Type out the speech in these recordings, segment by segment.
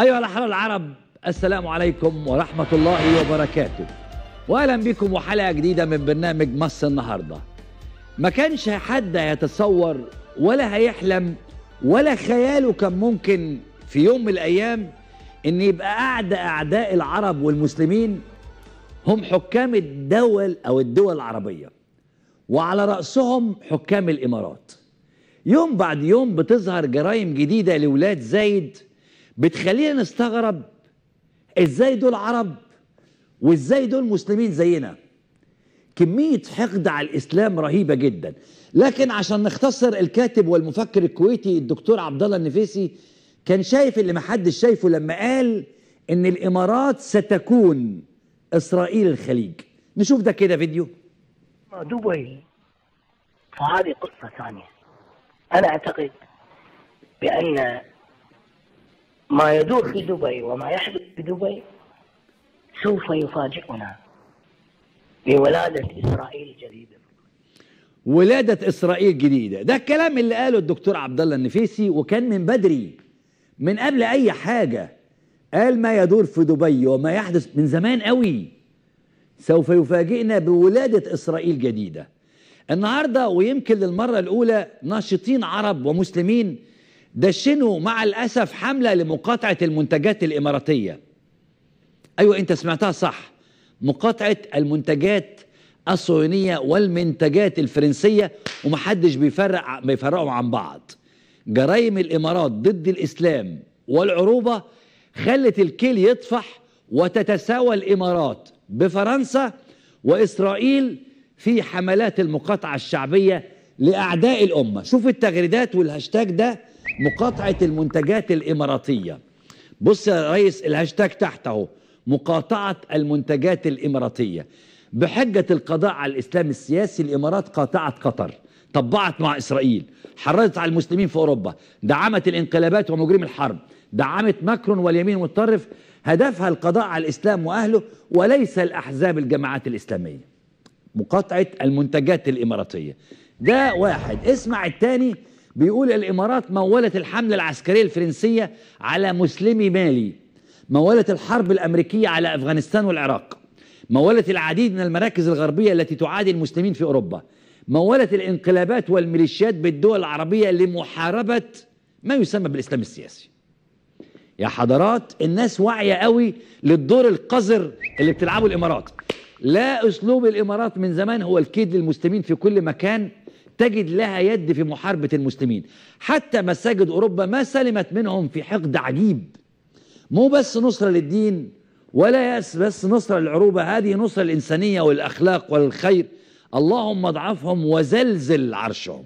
أيها الأحرار العرب السلام عليكم ورحمة الله وبركاته وأهلا بكم وحلقة جديدة من برنامج مصر النهاردة ما كانش حد هيتصور ولا هيحلم ولا خياله كان ممكن في يوم من الأيام إن يبقى أعدى أعداء العرب والمسلمين هم حكام الدول أو الدول العربية وعلى رأسهم حكام الإمارات يوم بعد يوم بتظهر جرائم جديدة لولاد زايد بتخلينا نستغرب ازاي دول عرب وازاي دول مسلمين زينا كمية حقد على الإسلام رهيبة جدا لكن عشان نختصر الكاتب والمفكر الكويتي الدكتور عبد الله النفيسي كان شايف اللي محدش شايفه لما قال إن الإمارات ستكون إسرائيل الخليج نشوف ده كده فيديو دبي فهذه قصة ثانية أنا أعتقد بأن ما يدور في دبي وما يحدث في دبي سوف يفاجئنا بولادة إسرائيل جديدة ولادة إسرائيل جديدة ده الكلام اللي قاله الدكتور عبد الله النفيسي وكان من بدري من قبل أي حاجة قال ما يدور في دبي وما يحدث من زمان قوي سوف يفاجئنا بولادة إسرائيل جديدة النهاردة ويمكن للمرة الأولى ناشطين عرب ومسلمين دشنوا مع الأسف حملة لمقاطعة المنتجات الإماراتية أيوة أنت سمعتها صح مقاطعة المنتجات الصهيونية والمنتجات الفرنسية ومحدش بيفرق بيفرقهم عن بعض جرائم الإمارات ضد الإسلام والعروبة خلت الكيل يطفح وتتساوى الإمارات بفرنسا وإسرائيل في حملات المقاطعة الشعبية لأعداء الأمة شوف التغريدات والهاشتاج ده مقاطعة المنتجات الإماراتية بص يا ريس الهاشتاج تحته مقاطعة المنتجات الإماراتية بحجة القضاء على الإسلام السياسي الإمارات قاطعت قطر طبعت مع إسرائيل حرضت على المسلمين في أوروبا دعمت الانقلابات ومجرم الحرب دعمت ماكرون واليمين والطرف هدفها القضاء على الإسلام وأهله وليس الأحزاب الجماعات الإسلامية مقاطعة المنتجات الإماراتية ده واحد اسمع التاني بيقول الإمارات مولت الحملة العسكرية الفرنسية على مسلمي مالي مولت الحرب الأمريكية على أفغانستان والعراق مولت العديد من المراكز الغربية التي تعادي المسلمين في أوروبا مولت الانقلابات والميليشيات بالدول العربية لمحاربة ما يسمى بالإسلام السياسي يا حضرات الناس واعية قوي للدور القذر اللي بتلعبه الإمارات لا أسلوب الإمارات من زمان هو الكيد للمسلمين في كل مكان تجد لها يد في محاربة المسلمين حتى مساجد أوروبا ما سلمت منهم في حقد عجيب مو بس نصرة للدين ولا بس نصرة للعروبة هذه نصرة الإنسانية والأخلاق والخير اللهم اضعفهم وزلزل عرشهم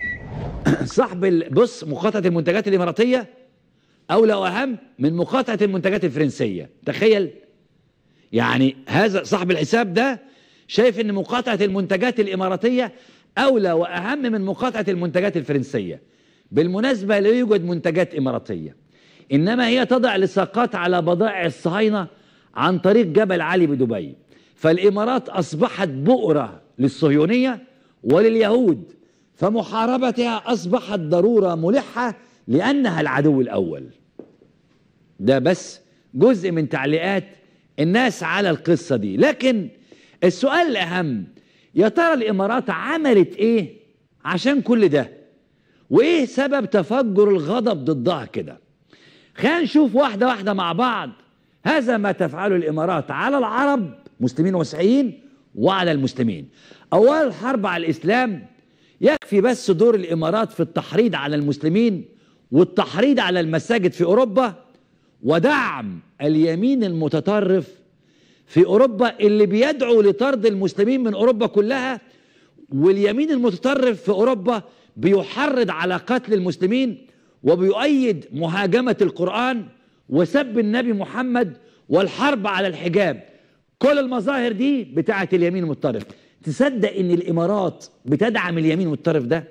صاحب بص مقاطعة المنتجات الإماراتية أو لو أهم من مقاطعة المنتجات الفرنسية تخيل يعني هذا صاحب الحساب ده شايف ان مقاطعة المنتجات الإماراتية أولى وأهم من مقاطعة المنتجات الفرنسية بالمناسبة لا يوجد منتجات إماراتية إنما هي تضع لصاقات على بضائع الصهاينة عن طريق جبل علي بدبي فالإمارات أصبحت بؤرة للصهيونية ولليهود فمحاربتها أصبحت ضرورة ملحة لأنها العدو الأول ده بس جزء من تعليقات الناس على القصة دي لكن السؤال الأهم يا ترى الامارات عملت ايه عشان كل ده وايه سبب تفجر الغضب ضدها كده خلينا نشوف واحده واحده مع بعض هذا ما تفعله الامارات على العرب مسلمين ومسيحيين وعلى المسلمين اولا الحرب على الاسلام يكفي بس دور الامارات في التحريض على المسلمين والتحريض على المساجد في اوروبا ودعم اليمين المتطرف في أوروبا اللي بيدعو لطرد المسلمين من أوروبا كلها واليمين المتطرف في أوروبا بيحرض على قتل المسلمين وبيؤيد مهاجمة القرآن وسب النبي محمد والحرب على الحجاب كل المظاهر دي بتاعة اليمين المتطرف تصدق ان الامارات بتدعم اليمين المتطرف ده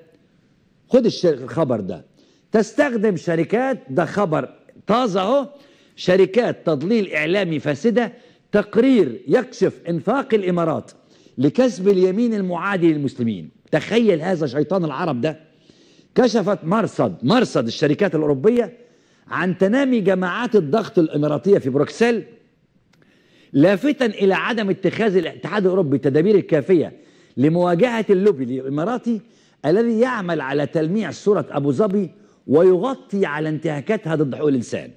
خد الخبر ده تستخدم شركات ده خبر طازه اهو شركات تضليل اعلامي فاسده تقرير يكشف انفاق الامارات لكسب اليمين المعادي للمسلمين تخيل هذا شيطان العرب ده كشفت مرصد مرصد الشركات الاوروبيه عن تنامي جماعات الضغط الاماراتيه في بروكسل لافتا الى عدم اتخاذ الاتحاد الاوروبي التدابير الكافيه لمواجهه اللوبي الاماراتي الذي يعمل على تلميع صوره ابو ظبي ويغطي على انتهاكاتها ضد حقوق الانسان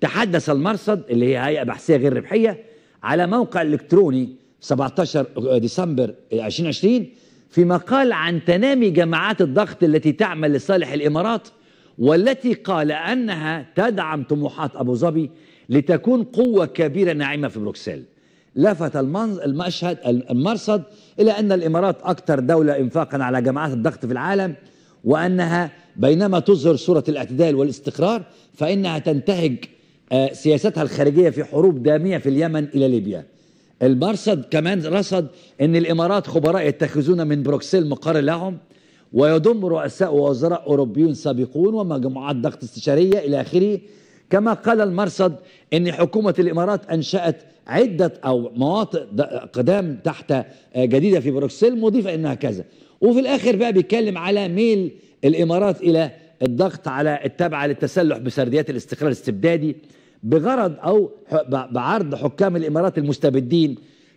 تحدث المرصد اللي هي هيئه بحثيه غير ربحيه على موقع الكتروني 17 ديسمبر 2020 في مقال عن تنامي جماعات الضغط التي تعمل لصالح الامارات والتي قال انها تدعم طموحات ابو ظبي لتكون قوه كبيره ناعمه في بروكسل. لفت المشهد المرصد الى ان الامارات اكثر دوله انفاقا على جماعات الضغط في العالم وانها بينما تظهر صوره الاعتدال والاستقرار فانها تنتهج آه، سياستها الخارجية في حروب دامية في اليمن إلى ليبيا المرصد كمان رصد أن الإمارات خبراء يتخذون من بروكسل مقر لهم ويضم رؤساء ووزراء أوروبيون سابقون ومجموعات ضغط استشارية إلى آخره كما قال المرصد أن حكومة الإمارات أنشأت عدة أو مواطئ قدام تحت آه، جديدة في بروكسل مضيفة أنها كذا وفي الآخر بقى بيتكلم على ميل الإمارات إلى الضغط على التابعة للتسلح بسرديات الاستقرار الاستبدادي بغرض أو بعرض حكام الإمارات المستبدين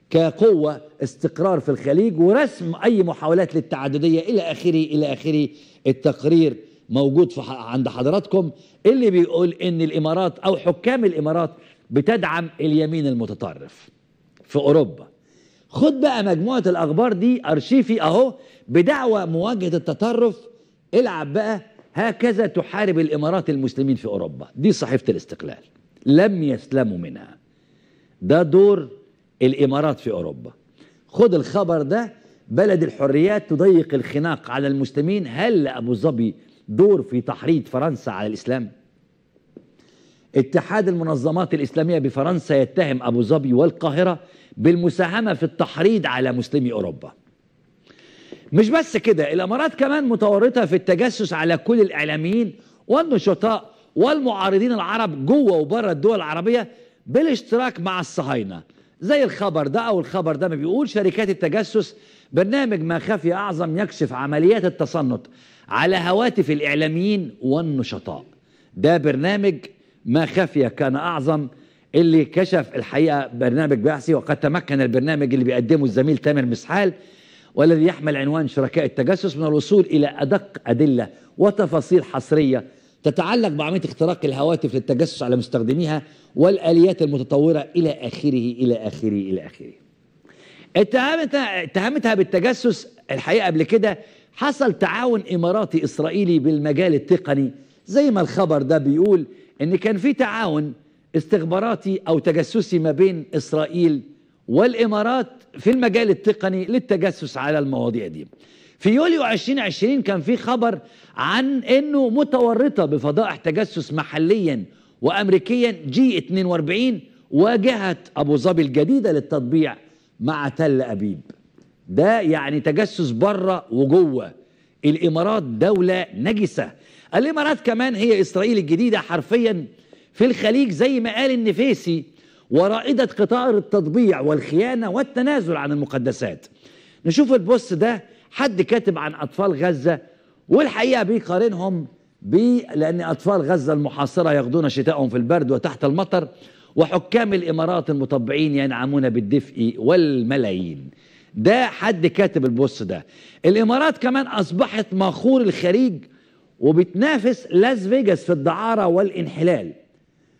كقوة استقرار في الخليج ورسم أي محاولات للتعددية إلى آخره إلى آخره التقرير موجود عند حضراتكم اللي بيقول إن الإمارات أو حكام الإمارات بتدعم اليمين المتطرف في أوروبا خد بقى مجموعة الأخبار دي أرشيفي أهو بدعوى مواجهة التطرف العب بقى هكذا تحارب الإمارات المسلمين في أوروبا دي صحيفة الاستقلال لم يسلموا منها ده دور الإمارات في أوروبا خد الخبر ده بلد الحريات تضيق الخناق على المسلمين هل أبو ظبي دور في تحريض فرنسا على الإسلام؟ اتحاد المنظمات الإسلامية بفرنسا يتهم أبو ظبي والقاهرة بالمساهمة في التحريض على مسلمي أوروبا مش بس كده الإمارات كمان متورطة في التجسس على كل الإعلاميين والنشطاء والمعارضين العرب جوه وبره الدول العربية بالاشتراك مع الصهاينة زي الخبر ده أو الخبر ده ما بيقول شركات التجسس برنامج ما خفي أعظم يكشف عمليات التصنت على هواتف الإعلاميين والنشطاء ده برنامج ما خفي كان أعظم اللي كشف الحقيقة برنامج بحثي وقد تمكن البرنامج اللي بيقدمه الزميل تامر مسحال والذي يحمل عنوان شركاء التجسس من الوصول إلى أدق أدلة وتفاصيل حصرية تتعلق بعملية اختراق الهواتف للتجسس على مستخدميها والآليات المتطورة إلى آخره إلى آخره إلى آخره اتهمتها, اتهمتها بالتجسس الحقيقة قبل كده حصل تعاون إماراتي إسرائيلي بالمجال التقني زي ما الخبر ده بيقول إن كان في تعاون استخباراتي أو تجسسي ما بين إسرائيل والإمارات في المجال التقني للتجسس على المواضيع دي في يوليو 2020 كان في خبر عن انه متورطه بفضائح تجسس محليا وامريكيا جي 42 واجهت ابو ظبي الجديده للتطبيع مع تل ابيب ده يعني تجسس بره وجوه الامارات دوله نجسه الامارات كمان هي اسرائيل الجديده حرفيا في الخليج زي ما قال النفيسي ورائده قطار التطبيع والخيانه والتنازل عن المقدسات نشوف البوست ده حد كاتب عن أطفال غزة والحقيقة بيقارنهم بي لأن أطفال غزة المحاصرة يقضون شتاءهم في البرد وتحت المطر وحكام الإمارات المطبعين ينعمون بالدفء والملايين ده حد كاتب البوست ده الإمارات كمان أصبحت مخور الخليج وبتنافس لاس فيجاس في الدعارة والانحلال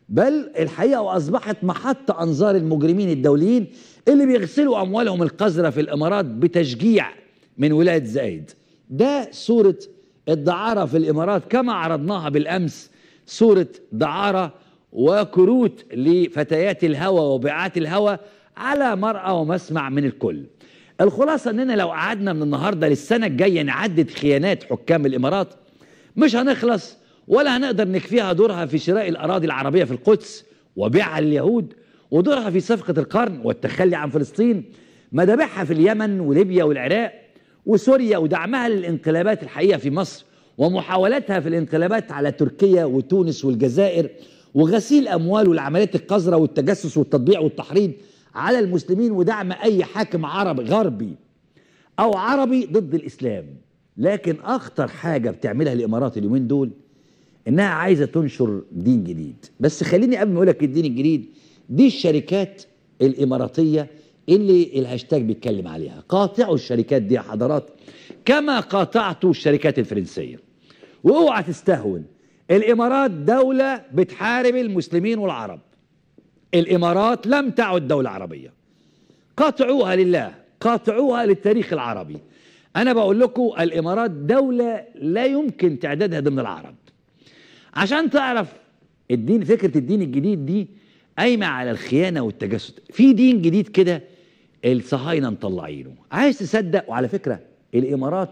بل الحقيقة وأصبحت محط أنظار المجرمين الدوليين اللي بيغسلوا أموالهم القذرة في الإمارات بتشجيع من ولاية زايد ده صورة الدعارة في الإمارات كما عرضناها بالأمس صورة دعارة وكروت لفتيات الهوى وبيعات الهوى على مرأى ومسمع من الكل الخلاصة أننا لو قعدنا من النهاردة للسنة الجاية نعدد خيانات حكام الإمارات مش هنخلص ولا هنقدر نكفيها دورها في شراء الأراضي العربية في القدس وبيعها لليهود ودورها في صفقة القرن والتخلي عن فلسطين مذابحها في اليمن وليبيا والعراق وسوريا ودعمها للانقلابات الحقيقة في مصر ومحاولاتها في الانقلابات على تركيا وتونس والجزائر وغسيل أموال والعمليات القذرة والتجسس والتطبيع والتحريض على المسلمين ودعم أي حاكم عربي غربي أو عربي ضد الإسلام لكن أخطر حاجة بتعملها الإمارات اليومين دول إنها عايزة تنشر دين جديد بس خليني قبل ما أقول لك الدين الجديد دي الشركات الإماراتية ايه اللي الهاشتاج بيتكلم عليها قاطعوا الشركات دي يا حضرات كما قاطعتوا الشركات الفرنسيه واوعى تستهون الامارات دوله بتحارب المسلمين والعرب الامارات لم تعد دوله عربيه قاطعوها لله قاطعوها للتاريخ العربي انا بقول لكم الامارات دوله لا يمكن تعدادها ضمن العرب عشان تعرف الدين فكره الدين الجديد دي قايمه على الخيانه والتجسد في دين جديد كده الصهاينه مطلعينه عايز تصدق وعلى فكره الامارات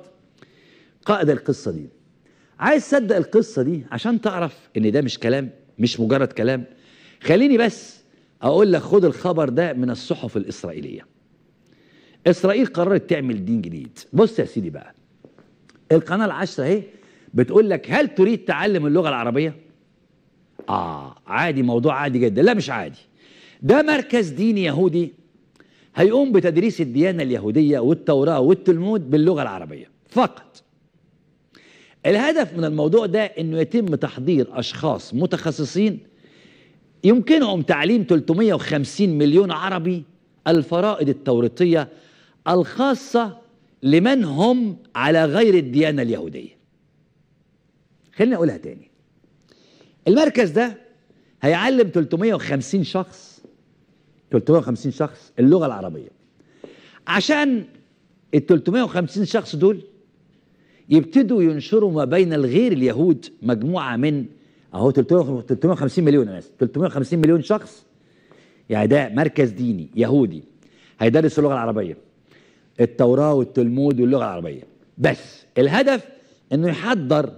قائد القصه دي عايز تصدق القصه دي عشان تعرف ان ده مش كلام مش مجرد كلام خليني بس اقول لك خد الخبر ده من الصحف الاسرائيليه اسرائيل قررت تعمل دين جديد بص يا سيدي بقى القناه العشره اهي بتقول لك هل تريد تعلم اللغه العربيه اه عادي موضوع عادي جدا لا مش عادي ده مركز ديني يهودي هيقوم بتدريس الديانة اليهودية والتوراة والتلمود باللغة العربية فقط الهدف من الموضوع ده انه يتم تحضير اشخاص متخصصين يمكنهم تعليم 350 مليون عربي الفرائض التوريطية الخاصة لمن هم على غير الديانة اليهودية خليني اقولها تاني المركز ده هيعلم 350 شخص 350 شخص اللغه العربيه عشان ال 350 شخص دول يبتدوا ينشروا ما بين الغير اليهود مجموعه من اهو 350 مليون ناس 350 مليون شخص يعني ده مركز ديني يهودي هيدرس اللغه العربيه التوراه والتلمود واللغه العربيه بس الهدف انه يحضر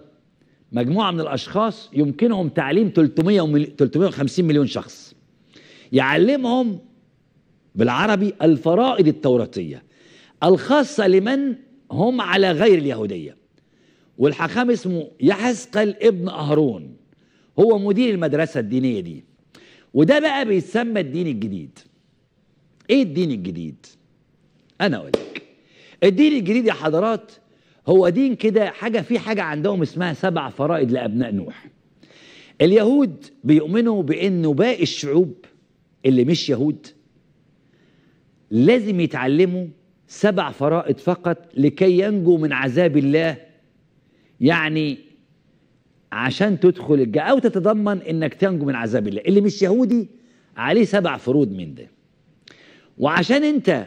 مجموعه من الاشخاص يمكنهم تعليم 300 350 مليون شخص يعلمهم بالعربي الفرائض التوراتية الخاصة لمن هم على غير اليهودية والحاخام اسمه يحزقل ابن أهرون هو مدير المدرسة الدينية دي وده بقى بيتسمى الدين الجديد ايه الدين الجديد انا اقول لك الدين الجديد يا حضرات هو دين كده حاجه في حاجه عندهم اسمها سبع فرائض لابناء نوح اليهود بيؤمنوا بانه باقي الشعوب اللي مش يهود لازم يتعلموا سبع فرائض فقط لكي ينجوا من عذاب الله يعني عشان تدخل الجنة أو تتضمن إنك تنجو من عذاب الله اللي مش يهودي عليه سبع فروض من ده وعشان أنت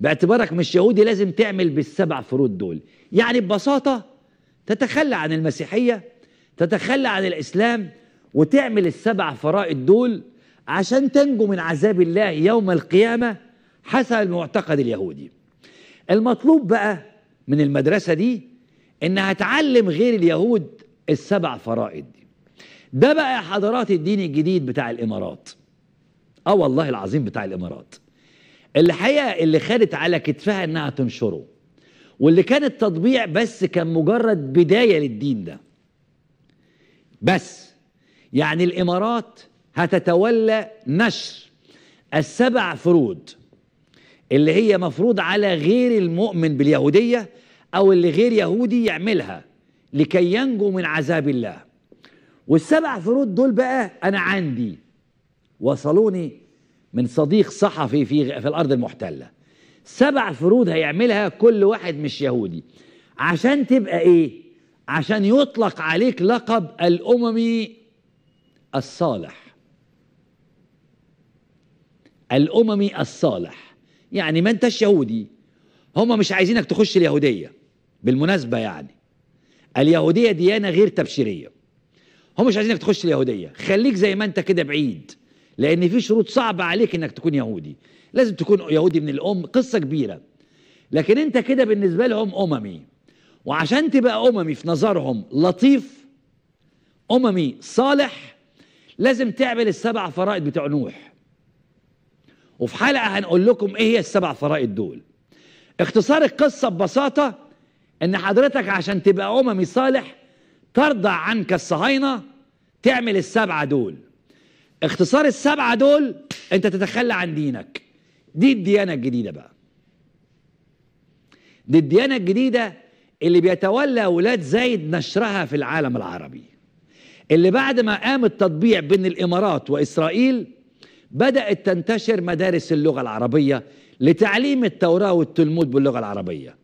باعتبارك مش يهودي لازم تعمل بالسبع فروض دول يعني ببساطة تتخلى عن المسيحية تتخلى عن الإسلام وتعمل السبع فرائض دول عشان تنجو من عذاب الله يوم القيامة حسب المعتقد اليهودي المطلوب بقى من المدرسة دي انها تعلم غير اليهود السبع فرائض دي ده بقى حضرات الدين الجديد بتاع الامارات اه والله العظيم بتاع الامارات الحقيقة اللي خدت على كتفها انها تنشره واللي كان التطبيع بس كان مجرد بداية للدين ده بس يعني الامارات هتتولى نشر السبع فروض اللي هي مفروض على غير المؤمن باليهودية أو اللي غير يهودي يعملها لكي ينجو من عذاب الله والسبع فروض دول بقى أنا عندي وصلوني من صديق صحفي في في الأرض المحتلة سبع فروض هيعملها كل واحد مش يهودي عشان تبقى إيه عشان يطلق عليك لقب الأممي الصالح الأممي الصالح يعني ما انتش يهودي هم مش عايزينك تخش اليهودية بالمناسبة يعني اليهودية ديانة غير تبشيرية هم مش عايزينك تخش اليهودية خليك زي ما انت كده بعيد لأن في شروط صعبة عليك انك تكون يهودي لازم تكون يهودي من الأم قصة كبيرة لكن انت كده بالنسبة لهم أممي وعشان تبقى أممي في نظرهم لطيف أممي صالح لازم تعمل السبع فرائض بتوع نوح وفي حلقة هنقول لكم ايه هي السبع فرائض دول اختصار القصة ببساطة ان حضرتك عشان تبقى اممي صالح ترضى عنك الصهاينة تعمل السبعة دول اختصار السبعة دول انت تتخلى عن دينك دي الديانة الجديدة بقى دي الديانة الجديدة اللي بيتولى ولاد زايد نشرها في العالم العربي اللي بعد ما قام التطبيع بين الامارات واسرائيل بدأت تنتشر مدارس اللغة العربية لتعليم التوراة والتلمود باللغة العربية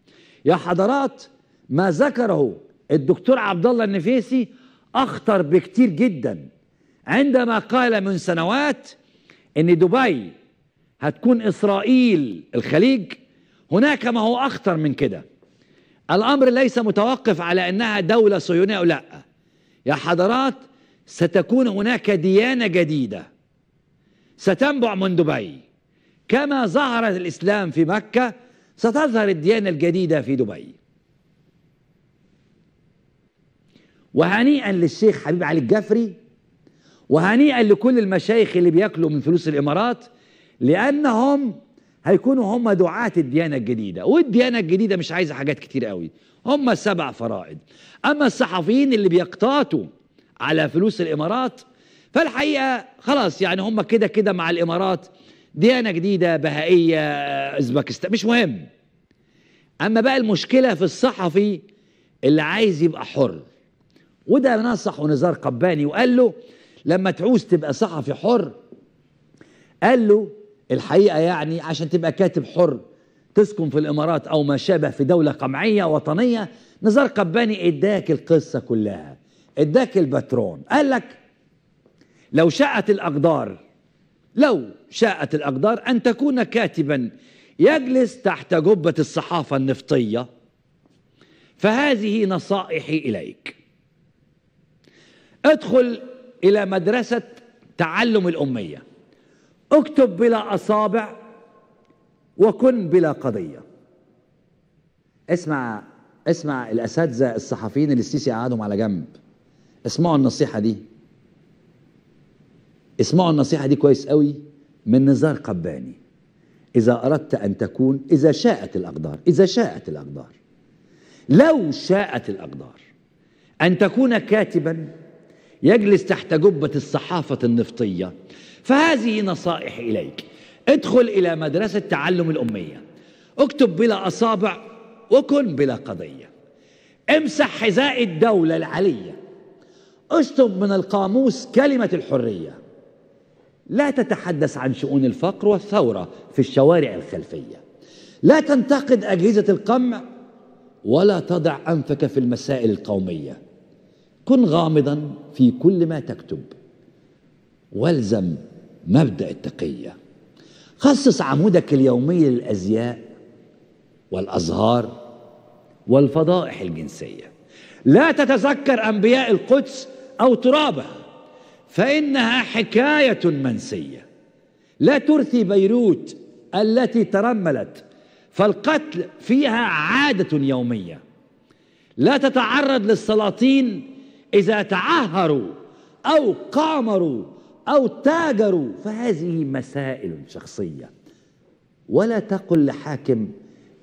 يا حضرات ما ذكره الدكتور عبد الله النفيسي أخطر بكتير جدا عندما قال من سنوات ان دبي هتكون إسرائيل الخليج هناك ما هو أخطر من كده الأمر ليس متوقف على أنها دولة صهيونية أو لا يا حضرات ستكون هناك ديانة جديدة ستنبع من دبي كما ظهر الإسلام في مكة ستظهر الديانة الجديدة في دبي وهنيئا للشيخ حبيب علي الجفري وهنيئا لكل المشايخ اللي بياكلوا من فلوس الإمارات لأنهم هيكونوا هم دعاة الديانة الجديدة والديانة الجديدة مش عايزة حاجات كتير قوي هم السبع فرائض أما الصحفيين اللي بيقتاطوا على فلوس الإمارات فالحقيقه خلاص يعني هم كده كده مع الامارات ديانه جديده بهائيه اوزباكستان مش مهم اما بقى المشكله في الصحفي اللي عايز يبقى حر وده نصح نزار قباني وقال له لما تعوز تبقى صحفي حر قال له الحقيقه يعني عشان تبقى كاتب حر تسكن في الامارات او ما شابه في دوله قمعيه وطنيه نزار قباني اداك القصه كلها اداك الباترون قال لك لو شاءت الأقدار لو شاءت الأقدار أن تكون كاتبا يجلس تحت جبة الصحافة النفطية فهذه نصائحي إليك ادخل إلى مدرسة تعلم الأمية اكتب بلا أصابع وكن بلا قضية اسمع اسمع الأساتذة الصحفيين اللي السيسي قعدهم على جنب اسمعوا النصيحة دي اسمعوا النصيحة دي كويس قوي من نزار قباني إذا أردت أن تكون إذا شاءت الأقدار إذا شاءت الأقدار لو شاءت الأقدار أن تكون كاتبا يجلس تحت جبة الصحافة النفطية فهذه نصائح إليك ادخل إلى مدرسة تعلم الأمية اكتب بلا أصابع وكن بلا قضية امسح حذاء الدولة العلية اشطب من القاموس كلمة الحرية لا تتحدث عن شؤون الفقر والثورة في الشوارع الخلفية لا تنتقد أجهزة القمع ولا تضع أنفك في المسائل القومية كن غامضا في كل ما تكتب والزم مبدأ التقية خصص عمودك اليومي للأزياء والأزهار والفضائح الجنسية لا تتذكر أنبياء القدس أو ترابها فإنها حكاية منسية لا ترثي بيروت التي ترملت فالقتل فيها عادة يومية لا تتعرض للسلاطين إذا تعهروا أو قامروا أو تاجروا فهذه مسائل شخصية ولا تقل لحاكم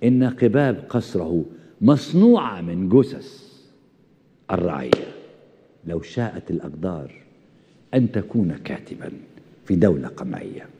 إن قباب قصره مصنوعة من جثث الرعية لو شاءت الأقدار أن تكون كاتبا في دولة قمعية